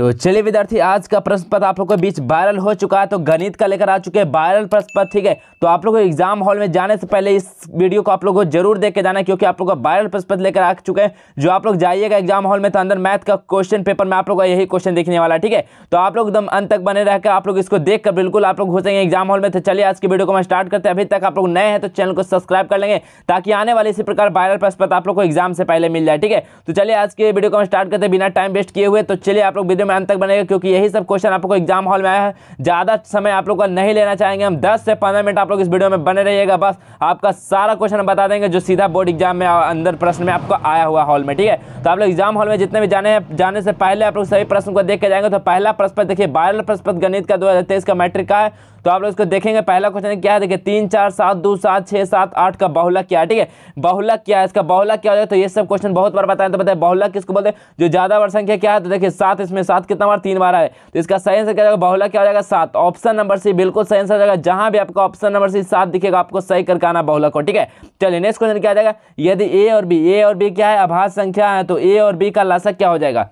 तो चलिए विद्यार्थी आज का प्रश्न पत्र आप लोगों के बीच वायरल हो चुका है तो गणित का लेकर आ चुके हैं वायरल प्रश्न पत्र ठीक है तो आप लोग को एग्जाम हॉल में जाने से पहले इस वीडियो को आप लोग को जरूर देख के जाना क्योंकि आप लोगों का वायरल प्रश्न पत्र लेकर आ चुके हैं जो आप लोग जाइएगा एग्जाम हॉल में तो अंदर मैथ का क्वेश्चन पेपर में आप लोगों का यही क्वेश्चन देखने वाला है ठीक है तो आप लोग एकदम अंत तक बने रहकर आप लोग इसको देख कर बिल्कुल आप लोग घुसेंगे एग्जाम हॉल में तो चलिए आज की वीडियो को हम स्टार्ट करते हैं अभी तक आप लोग नए हैं तो चैनल को सब्सक्राइब कर लेंगे ताकि आने वाले इसी प्रकार वायरल प्रश्न पत्र आप लोग को एग्जाम से पहले मिल जाए ठीक है तो चलिए आज की वीडियो को हम स्टार्ट करते हैं बिना टाइम वेस्ट किए हुए तो चलिए आप लोग वीडियो में अंत तक बनेगा क्योंकि यही सब क्वेश्चन आप लोग को एग्जाम हॉल में आया है ज़्यादा समय आप लोग का नहीं लेना चाहेंगे हम दस से पंद्रह मिनट आप लोग इस वीडियो में बने रहिएगा बस आपका सारा क्वेश्चन बता देंगे जो सीधा बोर्ड एग्जाम में अंदर प्रश्न में आपको आया हुआ हॉल में ठीक है तो आप लोग एग्जाम हॉल में जितने भी जाने जाने से पहले आप लोग सभी प्रश्न को देख के जाएंगे तो पहला प्रश्न देखिए बारह प्रश्न गणित का दो का मैट्रिक का है तो आप लोग इसको देखेंगे पहला क्वेश्चन क्या है देखिए तीन चार सात दो सात छः सात आठ का बहुलक क्या है ठीक है बहुलक क्या है इसका बहुलक क्या हो जाए तो ये सब क्वेश्चन बहुत बार बताएं तो बताए बहुलक किसको बोलते हैं जो ज़्यादा बार संख्या क्या है तो देखिए सात इसमें सात कितना बार तीन बार आए तो इसका सही आंसर क्या जाएगा बहुला क्या हो जाएगा सात ऑप्शन नंबर सी बिल्कुल सही आंसर जाएगा जहाँ भी आपका ऑप्शन नंबर सी सात दिखेगा आपको सही करके आना बहुलक हो ठीक है चलिए नेक्स्ट क्वेश्चन क्या जाएगा यदि ए और बी ए और बी क्या है अभाज संख्या है तो ए और बी का लाशक क्या हो जाएगा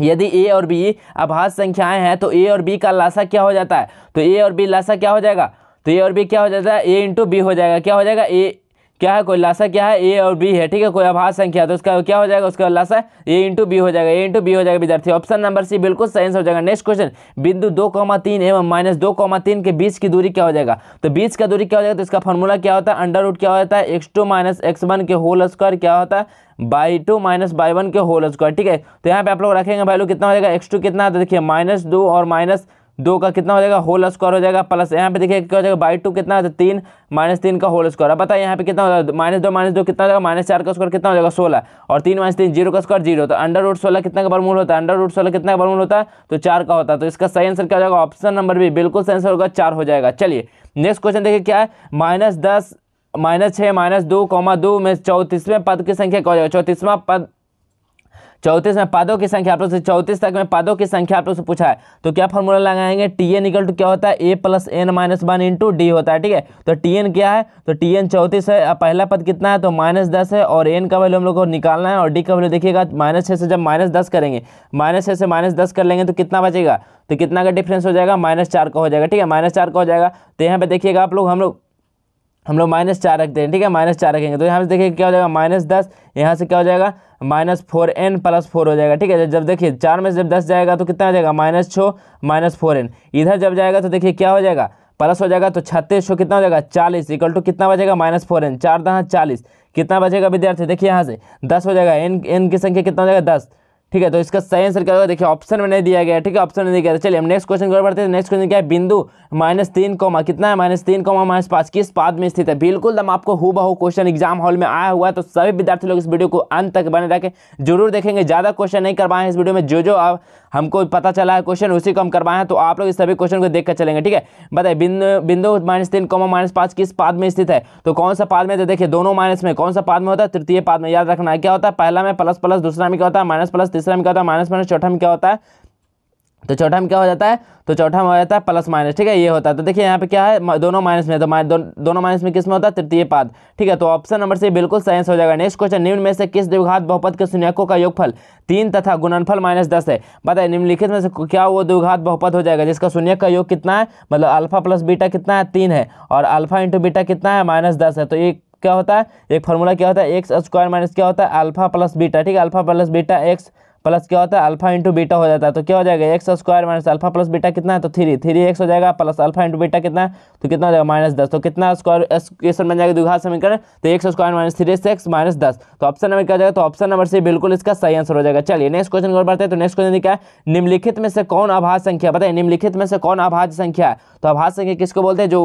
यदि ए और बी अभाज्य संख्याएं हैं तो ए और बी का लासा क्या हो जाता है तो ए और बी लासा क्या हो जाएगा तो ए और बी क्या हो जाता है ए इंटू बी हो जाएगा क्या हो जाएगा ए क्या है कोई लाशा क्या है ए और बी है ठीक है कोई आभार संख्या तो उसका क्या हो जाएगा उसका लाशा ए इंटू बी हो जाएगा ए इंटू बी हो जाएगा विद्यार्थी ऑप्शन नंबर सी बिल्कुल सही आंसर हो जाएगा नेक्स्ट क्वेश्चन बिंदु दो कॉमा तीन एवं माइनस दो कॉमा तीन के बीच की दूरी क्या हो जाएगा तो बीच का दूरी क्या हो जाएगा तो इसका फॉर्मूला क्या होता है अंडर रूट क्या होता है x two minus x one के होल स्क्वायर क्या होता है y two minus y one के होल स्क्वायर ठीक है तो यहाँ पे आप लोग रखेंगे वैल्यू कितना हो जाएगा एक्स टू कितना है तो देखिए माइनस दो और माइनस दो का कितना हो जाएगा होल स्क्वायर हो जाएगा प्लस यहाँ पे देखिए क्या हो जाएगा बाई टू कितना है तीन माइनस तीन का होल स्क्वायर बताए यहाँ पे कितना हो जाएगा माइनस दो माइनस दो कितना हो जाएगा माइनस चार का स्क्वायर कितना हो जाएगा सोलह और तीन माइनस तीन जीरो का स्क्वायर जीरो तो अंडर रूट सोलह कितना का बरमूल होता है अंडर रूट सोलह कितना का बरमूल होता है तो चार का होता है तो इसका सही आंसर क्या हो जाएगा ऑप्शन नंबर भी बिल्कुल सही आंसर होगा चार हो जाएगा चलिए नेक्स्ट क्वेश्चन देखिए क्या है माइनस दस माइनस छः माइनस दो कौमा दो में चौंतीसवें पद की संख्या क्या हो जाएगा चौंतीसवां पद चौतीस में पादों की संख्या आप लोग से चौतीस तक में पादों की संख्या आप लोग से पूछा है तो क्या फॉर्मूला लगाएंगे टी एन निकल टू क्या होता है a plus n minus one into d होता है ठीक है तो टी एन क्या है तो टी एन चौतीस है पहला पद कितना है तो माइनस दस है और एन का वैल्यू हम लोग को निकालना है और डी का वैल्यू देखिएगा माइनस छः से जब माइनस दस करेंगे माइनस छः से माइनस दस कर लेंगे तो कितना बचेगा तो कितना का डिफरेंस हो जाएगा माइनस चार का हो जाएगा ठीक है माइनस चार का हो जाएगा तो यहाँ पे देखिएगा आप लोग हम लोग हम लोग माइनस चार रखते हैं ठीक है माइनस चार रखेंगे तो यहाँ से देखिए क्या हो जाएगा माइनस दस यहाँ से क्या हो जाएगा minus four n plus four हो जाएगा ठीक है जब देखिए चार में जब दस जाएगा तो कितना हो जाएगा माइनस छः माइनस फोर एन इधर जब जाएगा तो देखिए क्या हो जाएगा प्लस हो जाएगा तो छत्तीस सौ कितना हो जाएगा चालीस इक्वल टू कितना बचेगा माइनस फोर एन चार दहाँ चालीस कितना बचेगा विद्यार्थी देखिए यहाँ से दस हो जाएगा एन एन की संख्या कितना हो जाएगा दस ठीक है तो इसका सही आंसर क्या होगा देखिए ऑप्शन में नहीं दिया गया ठीक है ऑप्शन में नहीं दिया चलिए हम नेक्स्ट क्वेश्चन कर बढ़ते हैं नेक्स्ट क्वेश्चन क्या है बिंदु माइनस तीन कोमा कितना है माइनस तीन कोमा माइनस पाँच किस पाद में स्थित है बिल्कुल दम आपको हु बहु क्वेश्चन एग्जाम हॉल में आया हुआ है तो सभी विद्यार्थी लोग इस वीडियो को अंत तक बने रखें जरूर देखेंगे ज़्यादा क्वेश्चन नहीं करवाए इस वीडियो में जो जो आप हमको पता चला है क्वेश्चन उसी को हम करवाए हैं तो आप लोग इस सभी क्वेश्चन को देख चलेंगे ठीक है बताए बिंदु बिंदु माइनस तीन कॉमा माइनस पाँच किस पाद में स्थित है तो कौन सा पाद में तो देखिए दोनों माइनस में कौन सा पाद में होता है तृतीय पाद में याद रखना है क्या होता है पहला में प्लस प्लस दूसरा में क्या होता है माइनस प्लस तीसरा में क्या होता है माइनस माइनस चौथा में क्या होता है तो चौथा में क्या हो जाता है तो चौथा में हो जाता है प्लस माइनस ठीक है ये होता है तो देखिए यहाँ पे क्या है दोनों माइनस में तो दो, दोनों माइनस में किस में होता है तृतीय पाद ठीक है तो ऑप्शन नंबर से बिल्कुल साइंस हो जाएगा नेक्स्ट क्वेश्चन निम्न में से किस द्विघात बहुपद के शून्यकों का योगफल तीन तथा गुणनफल माइनस दस है बताए निम्नलिखित में से क्या वो द्विघात बहुपद हो जाएगा जिसका शून्य का योग कितना है मतलब अल्फा प्लस बीटा कितना है तीन है और अल्फा इंटू बीटा कितना है माइनस दस है तो ये क्या होता है एक फॉर्मूला क्या होता है एक्स स्क्वायर माइनस क्या होता है अल्फा प्लस बीटा ठीक है alpha plus beta x plus क्या होता है अल्फा इंटू बीटा हो जाता है तो क्या हो जाएगा x square minus alpha plus beta कितना है तो थ्री थ्री एक्स हो जाएगा प्लस अल्फा इंटू बीटा कितना है तो कितना हो जाएगा माइनस दस तो कितना स्क्वायर क्वेश्चन बन जाएगा दुघा समीकरण तो x square minus three x minus दस तो ऑप्शन नंबर क्या हो जाएगा तो ऑप्शन नंबर सी बिल्कुल इसका सही आंसर हो जाएगा चलिए नेक्स्ट क्वेश्चन और बढ़ते हैं तो नेक्स्ट क्वेश्चन क्या है निम्नलिखित में से कौन आभाज संख्या बताए निम्नलिखित में से कौन आभाज संख्या है तो आभाज संख्या किसको बोलते हैं जो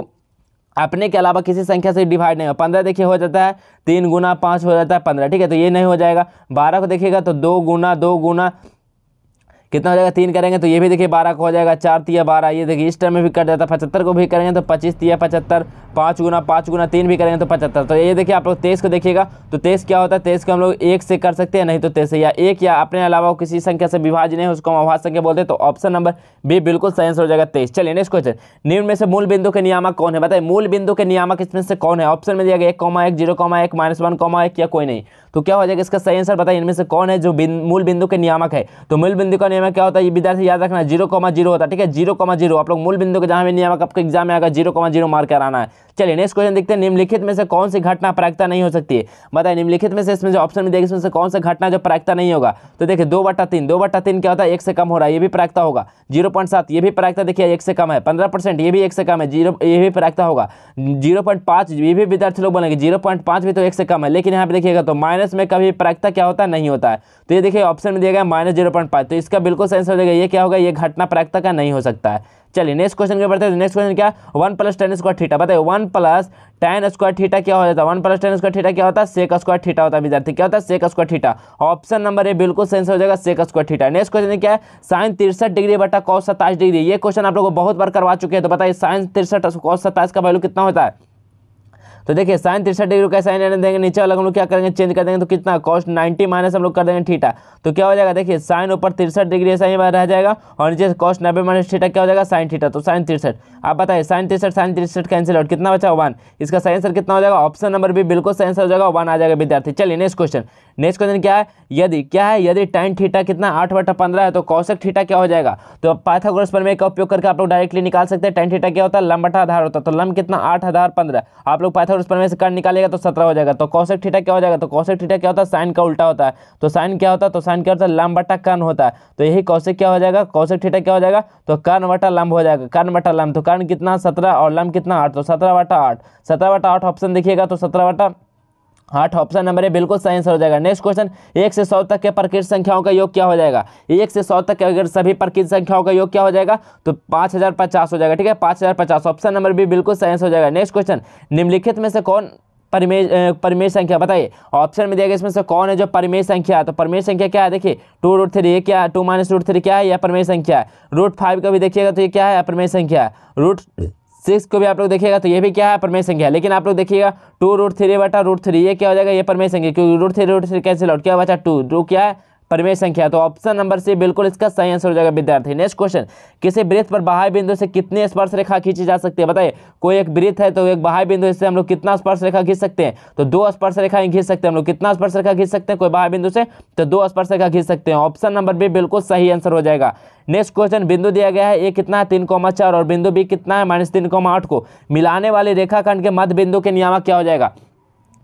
अपने के अलावा किसी संख्या से डिवाइड नहीं हो पंद्रह देखिए हो जाता है तीन गुना पाँच हो जाता है पंद्रह ठीक है तो ये नहीं हो जाएगा बारह को देखिएगा तो दो गुना दो गुना कितना हो जाएगा तीन करेंगे तो ये भी देखिए बारह को हो जाएगा चार तिया बारह ये देखिए इस टर्म में भी कट जाता है पचहत्तर को भी करेंगे तो पच्चीस तिया पचहत्तर पाँच गुना पाँच गुना तीन भी करेंगे तो पचहत्तर तो ये देखिए आप लोग तेईस को देखिएगा तो तेईस क्या होता है तेईस को हम लोग एक से कर सकते हैं नहीं तो तेईस या एक या अपने अलावा किसी संख्या से विभाज नहीं उसको हम अभाज संख्या बोलते हैं तो ऑप्शन नंबर बी बिल्कुल सही आंसर हो जाएगा तेईस चलिए नेक्स्ट क्वेश्चन निम्न में से मूल बिंदु के नियामक कौन है बताए मूल बिंदु के नियामक इसमें से कौन है ऑप्शन में दिया गया एक कॉमा एक जीरो कॉमा एक माइनस वन कॉमा एक या कोई नहीं तो क्या हो जाएगा इसका सही आंसर बताइए इनमें से कौन है जो बिन, मूल बिंदु के नियामक है तो मूल बिंदु का नियामक क्या होता है ये विद्यार्थी याद रखना जीरो कॉमा जीरो होता है ठीक है जीरो कॉमा जीरो आप लोग मूल बिंदु के जहाँ भी नियामक आपके एग्जाम में आएगा जीरो कॉमा जीरो मार कर आना है चलिए नेक्स्ट क्वेश्चन देखते हैं निम्नलिखित में से कौन सी घटना प्रायिकता नहीं हो सकती है बताए निम्नलिखित में से इसमें जो ऑप्शन में देखिए इसमें से कौन सा घटना जो प्रायिकता नहीं होगा तो देखिए दो बटा तीन दो बटा तीन क्या होता है एक से कम हो रहा है ये भी प्रायिकता होगा जीरो पॉइंट सात ये भी प्रायिकता देखिए एक से कम है पंद्रह परसेंट ये भी एक से कम है जीरो ये भी प्रायिकता होगा जीरो पॉइंट पाँच ये भी विद्यार्थी लोग बोलेंगे जीरो पॉइंट पाँच भी तो एक से कम है लेकिन यहाँ पे देखिएगा तो माइनस में कभी प्रायिकता क्या होता है नहीं होता है तो ये देखिए ऑप्शन में दिया गया माइनस जीरो पॉइंट पाँच तो इसका बिल्कुल सेंस हो जाएगा ये क्या होगा ये घटना प्रायिकता का नहीं हो सकता है चलिए नेक्स्ट क्वेश्चन के बढ़ते हैं नेक्स्ट क्वेश्चन क्या one plus tan square theta बताइए one plus tan square theta क्या हो जाता है one plus tan square theta क्या होता है सेक स्क्वायर थीटा होता है विद्यार्थी क्या होता है sec square theta option number A बिल्कुल सेंस हो जाएगा sec square theta next question क्या है साइन तिरसठ डिग्री बटा कौ सत्ताईस डिग्री ये क्वेश्चन आप लोग को बहुत बार करवा चुके हैं तो बताइए साइंस तिरसठ कौ सत्ताईस का वैल्यू कितना होता है तो देखिए साइन तिरसठ डिग्री का साइन एन देंगे नीचे वाला हम लोग क्या करेंगे चेंज कर देंगे तो कितना कॉस्ट नाइन्टी माइनस हम लोग कर देंगे ठीठा तो क्या हो जाएगा देखिए साइन ऊपर तिरसठ डिग्री ऐसा ही रह जाएगा और नीचे कॉस्ट नब्बे माइनस ठीठा क्या हो जाएगा साइन ठीठा तो साइन तिरसठ आप बताइए साइन तिरसठ साइन तिरसठ कैंसिल आउट कितना बचा वन इसका सही आंसर कितना हो जाएगा ऑप्शन नंबर भी बिल्कुल सही आंसर हो जाएगा वन आ जाएगा विद्यार्थी चलिए नेक्स्ट क्वेश्चन नेक्स्ट क्वेश्चन क्या है यदि क्या है यदि टाइन ठीठा कितना आठ बटा पंद्रह है तो कौशक ठीठा क्या हो जाएगा तो पाथागोरस प्रमेय का उपयोग करके आप लोग डायरेक्टली निकाल सकते हैं टाइन ठीठा क्या होता है लंब बटा आधार होता है तो लंब कितना आठ आधार पंद्रह आप लोग पाथा और उस पर में से कर निकालेगा तो सत्रह हो जाएगा तो कौशिक ठीठा क्या हो जाएगा तो कौशिक ठीठा क्या होता है साइन का उल्टा होता है तो साइन क्या होता है तो साइन क्या होता है लंब बटा कर्ण होता है तो यही कौशिक क्या हो जाएगा कौशिक ठीठा क्या हो जाएगा तो कर्ण बटा लंब हो जाएगा कर्ण बटा लंब तो कर्ण कितना सत्रह और लंब कितना आठ तो सत्रह बटा आठ सत्रह बटा आठ ऑप्शन देखिएगा तो सत्रह बटा आठ ऑप्शन नंबर है बिल्कुल सही आंसर हो जाएगा नेक्स्ट क्वेश्चन एक से सौ तक के प्रकृत संख्याओं का योग क्या हो जाएगा एक से सौ तक के अगर सभी प्रकृत संख्याओं का योग क्या हो जाएगा तो पाँच हज़ार पचास हो जाएगा ठीक है पाँच हज़ार पचास ऑप्शन नंबर भी बिल्कुल सही आंसर हो जाएगा नेक्स्ट क्वेश्चन निम्नलिखित में से कौन परिमेय परिमेय संख्या बताइए ऑप्शन में दिया गया इसमें से कौन है जो परिमेय संख्या तो परिमेय संख्या क्या है देखिए टू रूट थ्री ये क्या है टू माइनस रूट थ्री क्या है यह परिमेय संख्या है रूट फाइव का भी देखिएगा तो ये क्या है अपरमेय संख्या है रूट सिक्स को भी आप लोग देखिएगा तो ये भी क्या है परमेय संख्या लेकिन आप लोग देखिएगा टू रूट थ्री बटा रूट थ्री ये क्या हो जाएगा ये परमेय संख्या क्योंकि root three root three cancel out क्या बचा टू टू क्या है परिमेय संख्या तो ऑप्शन नंबर सी बिल्कुल इसका सही आंसर हो जाएगा विद्यार्थी नेक्स्ट क्वेश्चन किसी वृत्त पर बाह्य बिंदु से कितने स्पर्श रेखा खींची जा सकती है बताइए कोई एक वृत्त है तो एक बाह्य बिंदु से हम लोग कितना स्पर्श रेखा खींच सकते हैं तो दो स्पर्श रेखा खींच सकते हैं हम लोग कितना स्पर्श रेखा खींच सकते हैं कोई बाह्य बिंदु से तो दो स्पर्श रेखा खींच सकते हैं ऑप्शन नंबर बी बिल्कुल सही आंसर हो जाएगा नेक्स्ट क्वेश्चन बिंदु दिया गया है ए कितना है तीन कॉमा चार और बिंदु बी कितना है माइनस तीन कौमा आठ को मिलाने वाली रेखाखंड के मध्य बिंदु के नियामक क्या हो जाएगा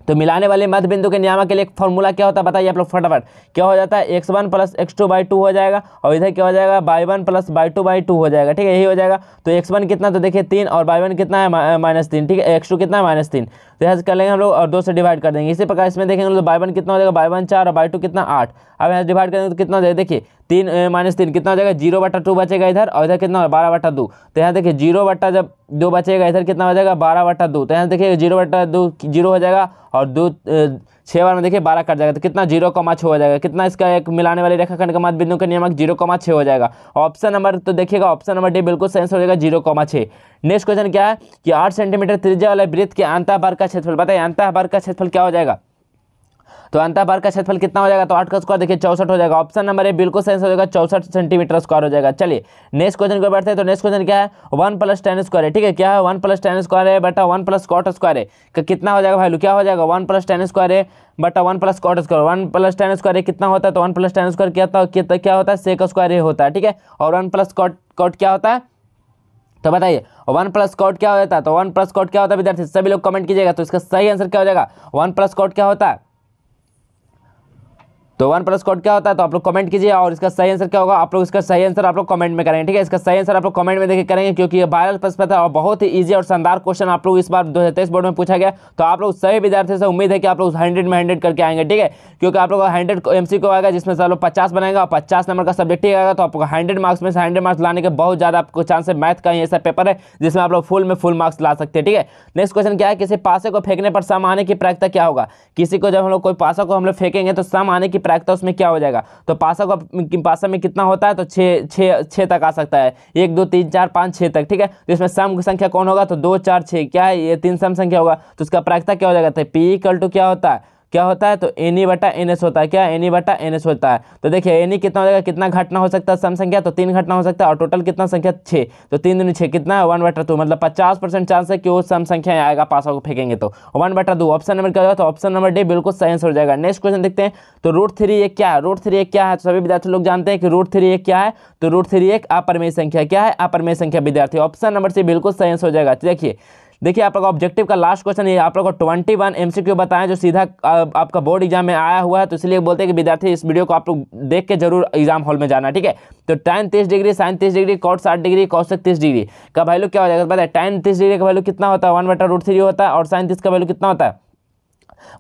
तो मिलाने वाले मध्य बिंदु के नियामक के लिए एक फॉर्मूला क्या होता है बताइए आप लोग फटाफट क्या हो जाता है x one plus x two by two हो जाएगा और इधर क्या हो जाएगा y one plus y two by two हो जाएगा ठीक है यही हो जाएगा तो एक्स वन कितना तो देखिए तीन और बाई वन कितना है माइनस तीन ठीक है एक्स टू कितना है माइनस तीन तो यहाँ से कर लेंगे हम लोग और दो से डिवाइड कर देंगे इसी प्रकार इसमें देखेंगे तो बाई वन कितना हो जाएगा बाई वन चार और बाई टू कितना आठ अब यहाँ से डिवाइड करेंगे तो कितना हो जाएगा देखिए तीन माइनस तीन कितना हो जाएगा जीरो बटा टू बचेगा इधर और इधर कितना बारह बटा दो तो यहाँ देखिए जीरो बटा जब दो बचेगा इधर कितना हो जाएगा बारह बटा दो तो यहाँ देखिए जीरो बटा दो जीरो हो जाएगा और दो छः बार में देखिए बारह कट जाएगा तो कितना जीरो कमा छः हो जाएगा कितना इसका एक मिलाने वाली रेखाखंड का मध्य बिंदु का नियमक जीरो कमा छः हो जाएगा ऑप्शन नंबर तो देखिएगा ऑप्शन नंबर डी बिल्कुल सेंस हो जाएगा जीरो कमा छः नेक्स्ट क्वेश्चन क्या है कि आठ सेंटीमीटर त्रिज्या वाले वृत्त के अंतः बार का क्षेत्रफल बताइए अंतः बार का क्षेत्रफल क्या हो जाएगा तो अंतर वर्ग का क्षेत्रफल कितना हो जाएगा तो आठ का स्क्वायर देखिए चौसठ हो जाएगा ऑप्शन नंबर ए बिल्कुल सही हो जाएगा चौसठ सेंटीमीटर स्क्वायर हो जाएगा चलिए नेक्स्ट क्वेश्चन को बैठते हैं तो नेक्स्ट क्वेश्चन क्या है वन प्लस टेन स्क्वायर है ठीक है क्या है वन प्लस टेन स्क्वायर है बटा वन प्लस कॉट स्क्वायर है तो कितना हो जाएगा वैल्यू क्या हो जाएगा वन प्लस टेन स्क्वायर है बटा one plus cot square one plus tan square कितना होता है तो वन प्लस टेन स्क्वायर क्या क्या होता है सेक स्क्वायर तो होता है ठीक है और वन प्लस कॉट कॉट क्या होता है तो बताइए वन प्लस कॉट क्या होता है तो वन प्लस कॉट क्या होता है विद्यार्थी सभी लोग कमेंट कीजिएगा तो इसका सही आंसर क्या हो जाएगा वन प्लस कॉट क्या होता है तो वन प्लस कोड क्या होता है तो आप लोग कमेंट कीजिए और इसका सही आंसर क्या होगा आप लोग इसका सही आंसर आप लोग कमेंट में करेंगे ठीक है इसका सही आंसर आप लोग कमेंट में देखिए करेंगे क्योंकि ये वायरल प्रश्न था और बहुत ही ईजी और शानदार क्वेश्चन आप लोग इस बार दो बोर्ड में पूछा गया तो आप लोग सही विद्यार्थियों से उम्मीद है कि आप लोग हंड्रेड में हंड्रेड करके आएंगे ठीक है क्योंकि आप लोग हंड्रेड एम सी आएगा जिसमें से लोग पचास बनाएगा और पचास नंबर का सब्जेक्ट ही आएगा तो आपको हंड्रेड मार्क्स में हंड्रेड मार्क्स लाने के बहुत ज़्यादा आपको चांस है मैथ का ही ऐसा पेपर है जिसमें आप लोग फुल में फुल मार्क्स ला सकते हैं ठीक है नेक्स्ट क्वेश्चन क्या है किसी पासे को फेंकने पर सम आने की प्रायिकता क्या होगा किसी को जब हम लोग कोई पासा को हम लोग फेंकेंगे तो सम आने की रखता है उसमें क्या हो जाएगा तो पासा को पासा में कितना होता है तो छः छः छः तक आ सकता है एक दो तीन चार पाँच छः तक ठीक है तो इसमें सम संख्या कौन होगा तो दो चार छः क्या है ये तीन सम संख्या होगा तो उसका प्रायिकता क्या हो जाएगा तो पी इक्वल टू क्या होता है क्या होता है तो एनी e बटा एन एस होता है क्या एनी e बटा एन एस होता है तो देखिए एनी e कितना हो जाएगा कितना घटना हो सकता है सम संख्या तो तीन घटना हो सकता है और टोटल कितना संख्या छः तो तीन दिन छः कितना है वन बटा टू मतलब पचास परसेंट चांस है कि वो सम संख्या आएगा पास आउट फेंकेंगे तो वन बटा दो ऑप्शन नंबर क्या होगा तो ऑप्शन नंबर डी बिल्कुल सही आंसर हो जाएगा नेक्स्ट क्वेश्चन देखते हैं तो रूट थ्री ये क्या है रूट थ्री एक क्या है तो सभी विद्यार्थी लोग जानते हैं कि रूट थ्री एक क्या है तो रूट थ्री एक अपरमेय संख्या क्या है अपरमेय संख्या विद्यार्थी ऑप्शन नंबर सी बिल्कुल सही आंसर हो जाएगा देखिए देखिए आप लोग ऑब्जेक्टिव का लास्ट क्वेश्चन ये आप लोग को ट्वेंटी वन एम बताएं जो सीधा आपका बोर्ड एग्जाम में आया हुआ है तो इसलिए बोलते हैं कि विद्यार्थी इस वीडियो को आप लोग देख के जरूर एग्जाम हॉल में जाना ठीक है तो टेन तीस डिग्री साइन तीस डिग्री कॉट साठ डिग्री कौशक तीस डिग्री का वैल्यू क्या हो जाएगा बताए टेन तीस डिग्री का वैल्यू कितना होता है वन वाटर रूट थ्री होता है और साइन तीस का वैल्यू कितना होता है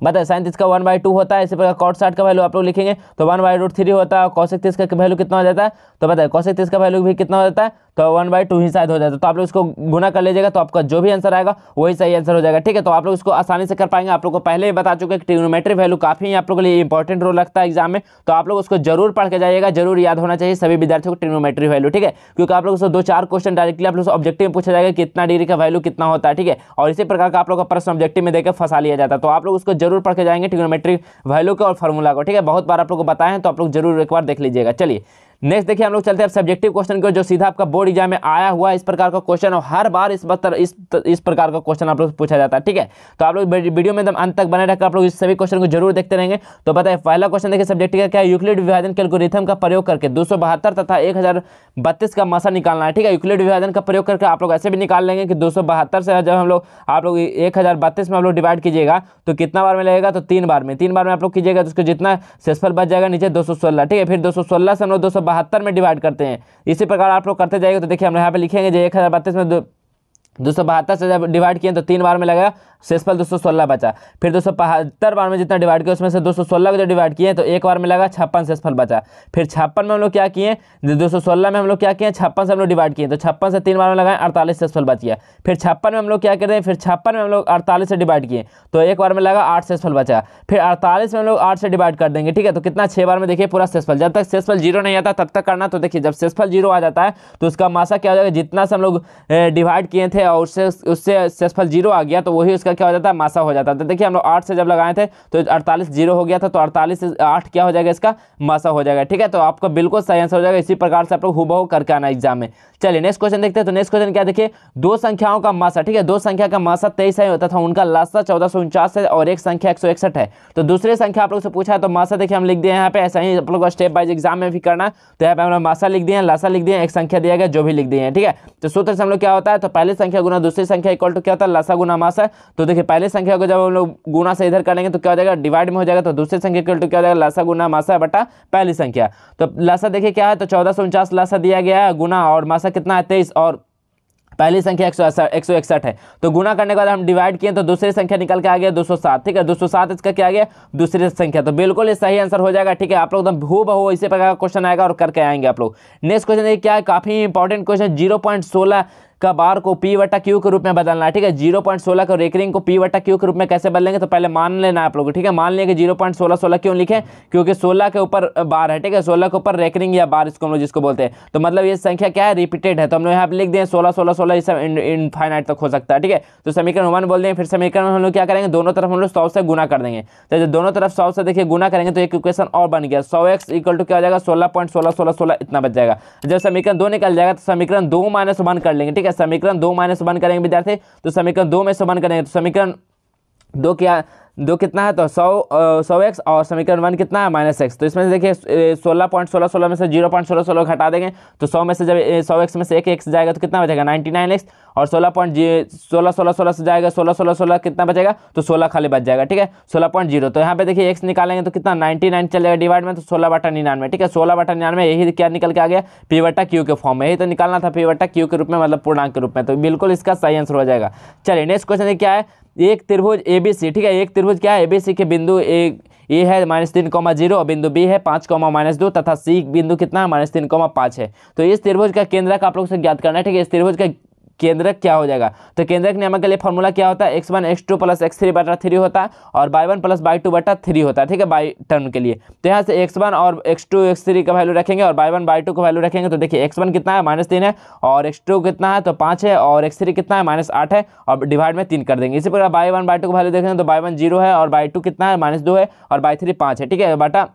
बताए साइन तीस का वन बाई टू होता है इसी प्रकार कॉट साठ का वैल्यू आप लोग लिखेंगे तो वन बाई रूट थ्री होता है कौशिक तीस का वैल्यू कितना हो जाता है तो बताए कौशिक तीस का वैल्यू भी कितना हो जाता है तो वन बाई टू ही शायद हो जाता है तो आप लोग इसको गुना कर लीजिएगा तो आपका जो भी आंसर आएगा वही सही आंसर हो जाएगा ठीक है तो आप लोग इसको आसानी से कर पाएंगे आप लोग को पहले ही बता चुके हैं ट्रिग्नोमेट्री वैल्यू काफ़ी आप लोग के लिए इंपॉर्टेंट रोल रखता है एग्जाम में तो आप लोग उसको जरूर पढ़ के जाइएगा जरूर याद होना चाहिए सभी विद्यार्थियों को ट्रिग्नोमेट्री वैल्यू ठीक है क्योंकि आप लोग उसको दो चार क्वेश्चन डायरेक्टली आप लोग ऑब्जेक्टिव में पूछा जाएगा कितना डिग्री का वैल्यू कितना होता है ठीक है और इसी प्रकार का आप लोग का प्रश्न ऑब्जेक्टिव में देकर फंसा लिया जाता है तो आप लोग लोग उसको जरूर पढ़ के जाएंगे ट्रिग्नोमेट्रिक वैल्यू का और फॉर्मूला को ठीक है बहुत बार आप लोग को बताएं तो आप लोग जरूर एक बार देख लीजिएगा चलिए नेक्स्ट देखिए हम लोग चलते हैं सब्जेक्टिव क्वेश्चन को जो सीधा आपका बोर्ड एग्जाम में आया हुआ इस प्रकार का क्वेश्चन और हर बार इस बार इस इस प्रकार का क्वेश्चन आप लोग पूछा जाता है ठीक है तो आप लोग वीडियो में एकदम अंत तक बने रखकर आप लोग इस सभी क्वेश्चन को जरूर देखते रहेंगे तो बताए पहला क्वेश्चन देखिए सब्जेक्ट का क्या यूक्लिड विभाजन कैलकुरिथम का प्रयोग करके दो तथा एक का मसा निकालना है ठीक है यूक्लिड विभाजन का प्रयोग करके आप लोग ऐसे भी निकाल लेंगे कि दो से जब हम लोग आप लोग एक में आप लोग डिवाइड कीजिएगा तो कितना बार में लगेगा तो तीन बार में तीन बार में आप लोग कीजिएगा तो उसको जितना सेसफल बच जाएगा नीचे दो ठीक है फिर दो से हम लोग दो बहत्तर में डिवाइड करते हैं इसी प्रकार आप लोग करते जाएंगे तो देखिए हम यहाँ पे लिखेंगे जो एक हज़ार बत्तीस में दो सौ बहत्तर से जब डिवाइड किए तो तीन बार में लगा शेषफल दो सौ सोलह बचा फिर दो सौ बहत्तर बार में जितना डिवाइड किया उसमें से दो सौ सोलह को जब डिवाइड किए तो एक बार में लगा छप्पन शेषफल बचा फिर छप्पन में हम लोग क्या किए दो सौ सोलह में हम लोग क्या किए छप्पन से हम लोग डिवाइड किए तो छप्पन से तीन बार में लगाए अड़तालीस शेषफल बच गया फिर छप्पन में हम लोग क्या करते हैं फिर छप्पन में हम लोग अड़तालीस से डिवाइड किए तो एक बार में लगा आठ शेषफल बचा फिर अड़तालीस में हम लोग आठ से डिवाइड कर देंगे ठीक है तो कितना छः बार में देखिए पूरा शेषफल जब तक शेषफल जीरो नहीं आता तब तक करना तो देखिए जब शेषफल जीरो आ जाता है तो उसका मासा क्या हो जाएगा जितना से हम लोग डिवाइड किए थे थे और उससे उससे सेसफल जीरो आ गया तो वही उसका क्या हो जाता है मासा हो जाता है तो देखिए हम लोग आठ से जब लगाए थे तो अड़तालीस जीरो हो गया था तो अड़तालीस से आठ क्या हो जाएगा इसका मासा हो जाएगा ठीक है तो आपका बिल्कुल सही आंसर हो जाएगा इसी प्रकार से आप लोग हुबहू करके आना एग्जाम में चलिए नेक्स्ट क्वेश्चन देखते हैं तो नेक्स्ट क्वेश्चन क्या देखिए दो संख्याओं का मासा ठीक है दो संख्या का मासा तेईस ही होता था उनका लास्ता चौदह सौ उनचास है और एक संख्या एक सौ इकसठ है तो दूसरी संख्या आप लोग से पूछा है तो मासा देखिए हम लिख दिए यहाँ पे ऐसा ही आप लोग को स्टेप बाइज एग्जाम में भी करना तो यहाँ पे हम लोग मासा लिख दिए लासा लिख दिए एक संख्या दिया गया जो भी लिख दिए ठीक है तो सूत्र से हम लोग क्या होता है तो पहले संख्या संख्या गुना दूसरी संख्या इक्वल टू क्या होता है लसा गुना मास है तो देखिए पहले संख्या को जब हम लोग गुना से इधर करेंगे तो क्या हो जाएगा डिवाइड में हो जाएगा तो दूसरी संख्या इक्वल टू क्या हो जाएगा लसा गुना मासा बटा पहली संख्या तो लसा देखिए क्या है तो चौदह सौ उनचास लसा दिया गया है गुना और मासा कितना है तेईस और पहली संख्या एक सौ इकसठ है तो गुना करने के बाद हम डिवाइड किए तो दूसरी संख्या निकल के आ गया 207 ठीक है 207 इसका क्या आ गया दूसरी संख्या तो बिल्कुल ये सही आंसर हो जाएगा ठीक है आप लोग एकदम भू बहू इसी प्रकार का क्वेश्चन आएगा और करके आएंगे आप लोग नेक्स्ट क्वेश्चन देखिए क्या है काफ़ी इंपॉर्टेंट क्वेश्चन जीरो का बार को पी वटा क्यू के रूप में बदलना है ठीक है जीरो पॉइंट सोलह को रेकरिंग को पी वटा क्यू के रूप में कैसे बदलेंगे तो पहले मान लेना आप लोग ठीक है मान लिया कि जीरो पॉइंट सोलह सोलह क्यों लिखे क्योंकि सोलह के ऊपर बार है ठीक है सोलह के ऊपर रेकरिंग या बार इसको हम लोग जिसको बोलते हैं तो मतलब ये संख्या क्या है रिपीटेड है तो हम लोग यहाँ पर लिख दें सोलह सोलह सोलह इस इनफाइनाइट तक हो सकता है ठीक है तो समीकरण वन बोल दें फिर समीकरण हम लोग क्या करेंगे दोनों तरफ हम लोग सौ से गुना कर देंगे तो जब दोनों तरफ सौ से देखिए गुना करेंगे तो एक इक्वेशन और बन गया सौ एक्स इक्वल टू क्या हो जाएगा सोलह पॉइंट सोलह सोलह सोलह इतना बच जाएगा जब समीकरण दो निकल जाएगा तो समीकरण दो माइनस वन कर लेंगे ठीक है समीकरण दो माइनस वन करेंगे विद्यार्थी तो समीकरण दो में से वन करेंगे तो समीकरण दो क्या दो कितना है तो सौ सौ एक्स और समीकरण वन कितना है माइनस एक्स तो इसमें से देखिए सोलह पॉइंट सोलह सोलह में से जीरो पॉइंट सोलह सोलह घटा देंगे तो सौ में से जब सौ एक्स में से एक एक्स जाएगा तो कितना बचेगा नाइन्टी नाइन एक्स और सोलह पॉइंट जी सोलह सोलह सोलह से जाएगा सोलह सोलह सोलह कितना बचेगा तो सोलह खाली बच जाएगा ठीक है सोलह पॉइंट जीरो तो यहाँ पे देखिए एक्स निकालेंगे तो कितना नाइन्टी नाइन चल जाएगा डिवाइड में तो सोलह बटा निन्यानवे ठीक है सोलह बटा निन्यानवे यही क्या निकल के आ गया पी वटा क्यू के फॉर्म में यही तो निकालना था पी वटा क्यू के रूप में मतलब पूर्णांक के रूप में तो बिल्कुल इसका सही आंसर हो जाएगा चलिए नेक्स्ट क्वेश्चन क्या है एक त्रिभुज ए बी सी ठीक है एक त्रिभुज क्या है ए बी सी के बिंदु ए ए है माइनस तीन कॉमा जीरो बिंदु बी है पाँच कॉमा माइनस दो तथा सी बिंदु कितना है माइनस तीन कॉमा पाँच है तो इस त्रिभुज का केंद्रक आप लोग से ज्ञात करना है ठीक है इस त्रिभुज का केंद्रक क्या हो जाएगा तो केंद्रक नियामक के लिए फॉर्मूला क्या होता है x one x two plus x three बटा थ्री होता है और y one plus y two बटा थ्री होता है ठीक है बाई टर्न के लिए तो यहाँ से एक्स वन और एक्स टू एक्स थ्री का वैल्यू रखेंगे और बाई वन बाई टू का वैल्यू रखेंगे तो देखिए एक्स वन कितना है माइनस तीन है और एक्स टू कितना है तो पाँच है और एक्स थ्री कितना है माइनस आठ है और डिवाइड में तीन कर देंगे इसी प्रकार बाई वन बाई टू का वैल्यू देखेंगे तो बाई वन जीरो है और बाई टू कितना है माइनस दो है और बाई थ्री पाँच है ठीक है बटा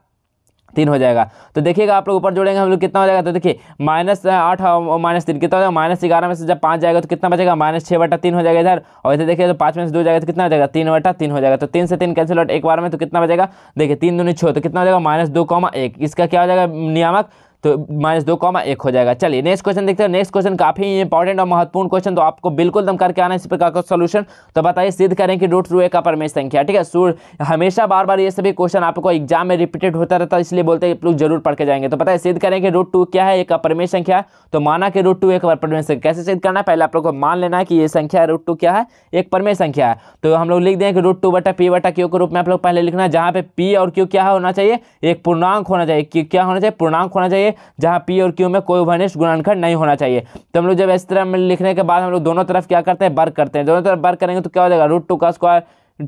तीन हो जाएगा तो देखिएगा आप लोग ऊपर जोड़ेंगे हम लोग कितना हो जाएगा तो देखिए माइनस आठ और माइनस तीन कितना हो जाएगा माइनस ग्यारह में से जब पाँच जाएगा तो कितना बचेगा माइनस छः बटा तीन हो जाएगा इधर और इधर देखिए तो पाँच में से दो जाएगा तो कितना हो जाएगा तीन बटा तीन हो जाएगा तो तीन से तीन कैंसिल आउट एक बार में तो कितना बचेगा देखिए तीन दूनी छः तो कितना हो जाएगा माइनस दो एक इसका क्या हो जाएगा नियामक तो माइनस दो कॉमा एक हो जाएगा चलिए नेक्स्ट क्वेश्चन देखते हैं नेक्स्ट क्वेश्चन काफी इंपॉर्टेंट और महत्वपूर्ण क्वेश्चन तो आपको बिल्कुल दम करके आना इस प्रकार का सोल्यूशन तो बताइए सिद्ध करें कि रूट टू ए का परमेश संख्या ठीक है सूर्य हमेशा बार बार ये सभी क्वेश्चन आपको एग्जाम में रिपीटेड होता रहता है इसलिए बोलते हैं लोग जरूर पढ़ के जाएंगे तो बताइए सिद्ध करें कि रूट टू क्या है एक अपरमेश संख्या तो माना कि रूट टू एक परमेश संख्या कैसे सिद्ध करना है पहले आप लोग को मान लेना है कि ये संख्या है रूट टू क्या है एक परमेश संख्या है तो हम लोग लिख दें कि रूट टू बटा पी बटा क्यू के रूप में आप लोग पहले लिखना है जहाँ पे पी और क्यू क्या होना चाहिए एक पूर्णांक होना चाहिए क्या होना चाहिए पूर्णांक होना चाहिए चाहिए जहाँ पी और क्यू में कोई उभनिष्ठ गुणनखंड नहीं होना चाहिए तो हम लोग जब इस तरह में लिखने के बाद हम लोग दोनों तरफ क्या करते हैं वर्क करते हैं दोनों तरफ वर्क करेंगे तो क्या हो जाएगा रूट टू का स्क्वायर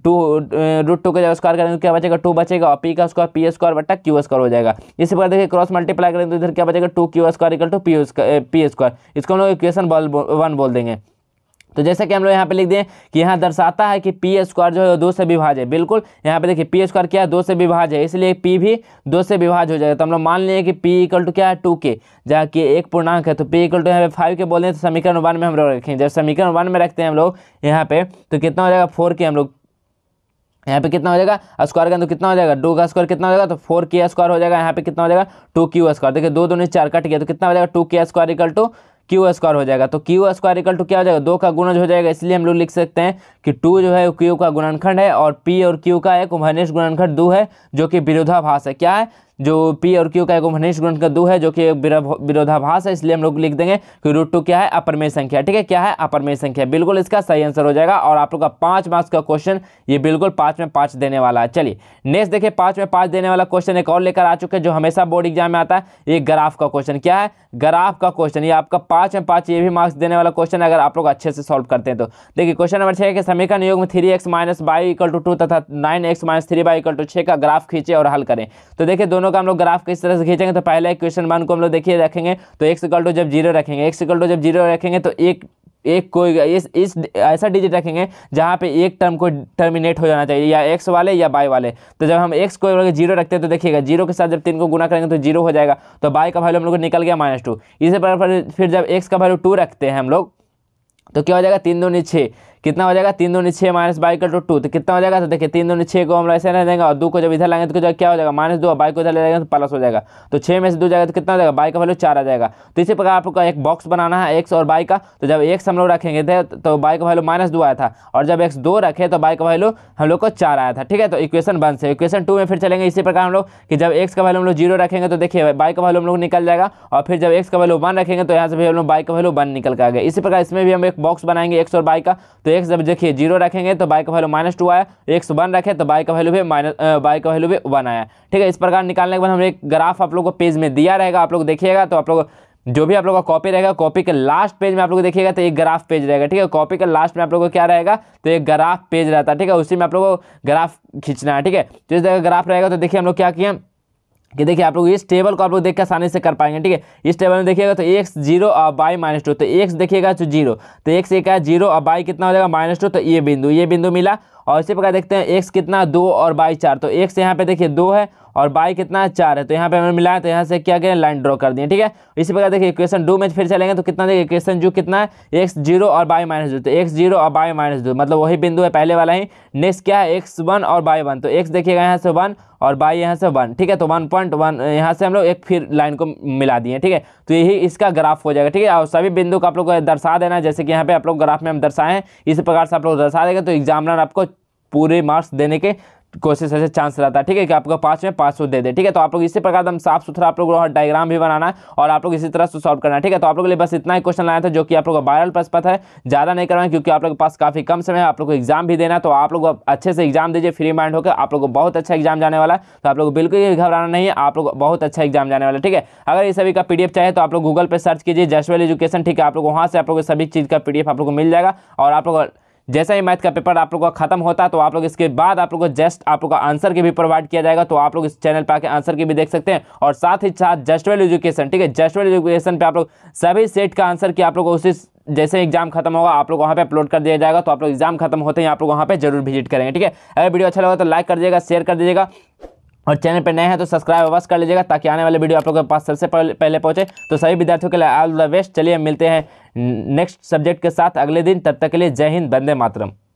टू रूट टू का जब स्क्वायर करेंगे तो क्या बचेगा टू बचेगा और पी का स्क्वायर पी स्क्वायर बट्टा क्यू स्क्वायर हो जाएगा इसी प्रकार देखिए क्रॉस मल्टीप्लाई करेंगे तो इधर क्या बचेगा two q square equal to p p square इसको हम लोग इक्वेशन वन बोल देंगे तो जैसे कि हम लोग यहाँ पे लिख दें कि यहाँ दर्शाता है कि पी स्क्वायर जो है वो दो से विभाज है बिल्कुल यहाँ पे देखिए पी स्क्वायर क्या है दो से विभाज है इसलिए पी भी दो से विभाज हो जाएगा तो हम लोग मान लिए कि पी इक्वल टू क्या है टू के जहाँ कि एक पूर्णांक है तो पी इक्वल टू यहाँ पे फाइव के बोल दें तो समीकरण वन में हम लोग रखेंगे जब समीकरण वन में रखते हैं हम लोग यहाँ पे तो कितना हो जाएगा फोर के हम लोग यहाँ पे कितना हो जाएगा स्क्वायर का तो कितना हो जाएगा टू का स्क्वायर कितना हो जाएगा तो फोर के स्क्वायर हो जाएगा यहाँ पे कितना हो जाएगा टू क्यू स्क्वायर देखिए दो दोनों चार कट गया तो कितना हो जाएगा टू के square equal to q square हो जाएगा तो क्यू स्क्वायर इक्वल टू क्या हो जाएगा दो का गुणज हो जाएगा इसलिए हम लोग लिख सकते हैं कि टू जो है क्यू का गुणनखंड है और पी और क्यू का एक उभनिष्ठ गुणनखंड दो है जो कि विरोधाभास है क्या है जो पी और क्यू का एक घनिष्ठ गुण का दो है जो कि विरोधाभास है इसलिए हम लोग लिख देंगे कि रूट टू क्या है अपरमेय संख्या ठीक है क्या है अपरमेय संख्या बिल्कुल इसका सही आंसर हो जाएगा और आप लोग का पांच मार्क्स का क्वेश्चन ये बिल्कुल पांच में पांच देने वाला है चलिए नेक्स्ट देखिए पांच में पांच देने वाला क्वेश्चन एक और लेकर आ चुके हैं जो हमेशा बोर्ड एग्जाम में आता है ये ग्राफ का क्वेश्चन क्या है ग्राफ का क्वेश्चन ये आपका पांच में पांच ये भी मार्क्स देने वाला क्वेश्चन अगर आप लोग अच्छे से सॉल्व करते हैं तो देखिए क्वेश्चन नंबर छह के समीकरण योग में three x minus y equal to two तथा nine x minus three y equal to छः का ग्राफ खींचे और हल करें तो देखिए दोनों दोनों का हम लोग ग्राफ किस तरह से खींचेंगे तो पहले क्वेश्चन वन को हम लोग देखिए रखेंगे तो एक सिकल टू जब जीरो रखेंगे एक सिकल टू जब जीरो रखेंगे तो एक एक कोई इस इस ऐसा डिजिट रखेंगे जहाँ पे एक टर्म को टर्मिनेट हो जाना चाहिए या एक्स वाले या बाई वाले तो जब हम एक्स को जीरो रखते हैं तो देखिएगा जीरो के साथ जब तीन को गुना करेंगे तो जीरो हो जाएगा तो बाई का वैल्यू हम लोग निकल गया माइनस टू इसी पर फिर जब एक्स का वैल्यू टू रखते हैं हम लोग तो क्या हो जाएगा तीन दो छः कितना हो जाएगा तीन दोनों छः minus y equal to two तो कितना हो जाएगा तो देखिए तीन दोनों छः को हम ऐसे रह देंगे और दो को जब इधर लाएंगे तो क्या हो जाएगा माइनस दो बाई को इधर ले जाएंगे तो प्लस हो जाएगा तो छः में से दो जाएगा तो कितना हो जाएगा बाई का वैल्यू चार आ जाएगा तो इसी प्रकार आपको एक बॉक्स बनाना है एक्स और बाई का तो जब एक्स हम लोग रखेंगे तो बाई तो का वैल्यू माइनस दो आया था और जब एक्स दो रखे तो बाई का वैल्यू हम लोग को चार आया था ठीक है तो इक्वेशन वन से इक्वेशन टू में फिर चलेंगे इसी प्रकार हम लोग कि जब एक्स का वैल्यू हम लोग जीरो रखेंगे तो देखिए बाई का वैल्यू हम लोग निकल जाएगा और फिर जब एक्स का वैल्यू वन रखेंगे तो यहाँ से भी हम लोग बाई का वैल्यू वन निकल कर आ गया इसी प्रकार इसमें भी हम एक बॉक्स बनाएंगे एक्स और बाई का तो तो एक्स जब देखिए जीरो रखेंगे तो बाई का वैल्यू माइनस टू आया एक्स वन रखें तो बाई का वैल्यू भी माइनस बाई का वैल्यू भी वन आया ठीक है इस प्रकार निकालने के बाद हमने एक ग्राफ आप लोग को पेज में दिया रहेगा आप लोग देखिएगा तो आप लोग जो भी आप लोग का कॉपी रहेगा कॉपी के लास्ट पेज में आप लोग देखिएगा तो एक ग्राफ पेज रहेगा ठीक है कॉपी के लास्ट में आप लोगों को क्या रहेगा तो एक ग्राफ पेज रहता है ठीक है उसी में आप लोगों को ग्राफ खींचना है ठीक है तो इस जगह ग्राफ रहेगा तो देखिए हम लोग क्या किया कि देखिए आप लोग इस टेबल को आप लोग देख के आसानी से कर पाएंगे ठीक है इस टेबल में देखिएगा तो एक्स जीरो और बाई माइनस टू तो एक्स देखिएगा तो जीरो तो एक्स एक है जीरो और बाई कितना हो जाएगा माइनस टू तो ये बिंदु ये बिंदु मिला और इसी प्रकार देखते हैं एक्स कितना दो और बाई चार तो एक्स यहाँ पे देखिए दो है और बाई कितना चार है तो यहाँ पे हमें मिला है तो यहाँ से क्या करें लाइन ड्रॉ कर दिए ठीक है इसी प्रकार देखिए इक्वेशन डू में फिर चलेंगे तो कितना देखिए इक्वेशन जो कितना है एक्स जीरो और बाई माइनस दो तो एक्स जीरो और बाई माइनस दो मतलब वही बिंदु है पहले वाला ही नेक्स्ट क्या है एक्स वन और बाई वन तो एक्स देखिएगा यहाँ से वन और बाई यहाँ से वन ठीक है तो वन पॉइंट वन यहाँ से हम लोग एक फिर लाइन को मिला दिए ठीक है तो यही इसका ग्राफ हो जाएगा ठीक है और सभी बिंदु को आप लोग को दर्शा देना जैसे कि यहाँ पे आप लोग ग्राफ में हम दर्शाएं इसी प्रकार से आप लोग दर्शा देंगे तो एग्जामिनर आपको पूरे मार्क्स देने के कोशिश ऐसे चांस रहता है ठीक है कि आपको पाँच में पाँच सौ दे दे ठीक है तो आप लोग इसी प्रकार हम साफ सुथरा आप लोग डायग्राम भी बनाना है और आप लोग इसी तरह से सॉल्व करना है ठीक है तो आप लोग के लिए बस इतना ही क्वेश्चन लाया था जो कि आप लोगों का वायरल प्रस्पत है ज़्यादा नहीं है क्योंकि आप लोग के पास काफ़ी कम समय है आप लोग को एग्जाम भी देना तो आप लोग अच्छे से एग्जाम दीजिए फ्री माइंड होकर आप लोग को बहुत अच्छा एग्जाम जाने वाला है तो आप लोग बिल्कुल ही घबराना नहीं है आप लोग बहुत अच्छा एग्जाम जाने वाला ठीक है अगर ये सभी का पी चाहिए तो आप लोग गूगल पर सर्च कीजिए जसवेल एजुकेशन ठीक है आप लोग वहाँ से आप लोग सभी चीज़ का पी आप लोग को मिल जाएगा और आप लोग जैसा ही मैथ का पेपर आप लोगों का खत्म होता है तो आप लोग इसके बाद आप लोगों को जस्ट आप लोगों का आंसर के भी प्रोवाइड किया जाएगा तो आप लोग इस चैनल पर आके आंसर के भी देख सकते हैं और साथ ही साथ जस्ट वेल एजुकेशन ठीक है जस्ट वेल एजुकेशन पे आप लोग सभी सेट का आंसर की आप लोग उसी जैसे एग्जाम खत्म होगा आप लोग वहाँ पे अपलोड कर दिया जाएगा तो आप लोग एग्जाम खत्म होते हैं आप लोग वहाँ पे जरूर विजिट करेंगे ठीक है अगर वीडियो अच्छा लगा तो लाइक कर दीजिएगा शेयर कर दीजिएगा और चैनल पर नए हैं तो सब्सक्राइब अवश्य कर लीजिएगा ताकि आने वाले वीडियो आप लोगों के पास सबसे पहले पहुंचे तो सभी विद्यार्थियों के लिए ऑल द बेस्ट चलिए मिलते हैं नेक्स्ट सब्जेक्ट के साथ अगले दिन तब तक के लिए जय हिंद बंदे मातरम